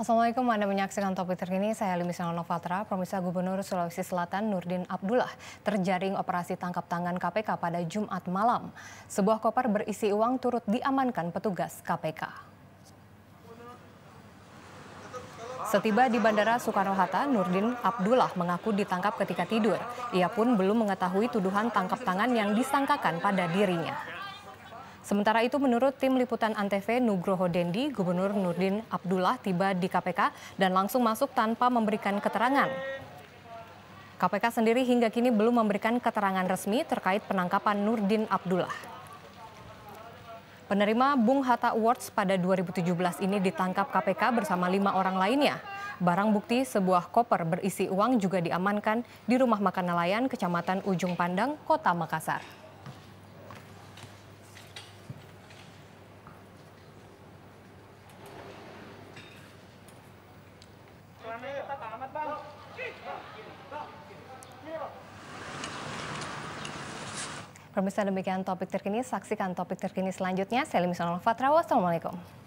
Assalamualaikum, Anda menyaksikan topik terkini. Saya Limis Novatra, Pemirsa Gubernur Sulawesi Selatan Nurdin Abdullah terjaring operasi tangkap tangan KPK pada Jumat malam. Sebuah koper berisi uang turut diamankan petugas KPK. Setiba di Bandara Soekarno-Hatta, Nurdin Abdullah mengaku ditangkap ketika tidur. Ia pun belum mengetahui tuduhan tangkap tangan yang disangkakan pada dirinya. Sementara itu menurut tim liputan Antv Nugroho Dendi, Gubernur Nurdin Abdullah tiba di KPK dan langsung masuk tanpa memberikan keterangan. KPK sendiri hingga kini belum memberikan keterangan resmi terkait penangkapan Nurdin Abdullah. Penerima Bung Hatta Awards pada 2017 ini ditangkap KPK bersama lima orang lainnya. Barang bukti sebuah koper berisi uang juga diamankan di rumah makan nelayan Kecamatan Ujung Pandang, Kota Makassar. Pemirsa demikian topik terkini, saksikan topik terkini selanjutnya. Saya Limi Sonal Fatrawa, Assalamualaikum.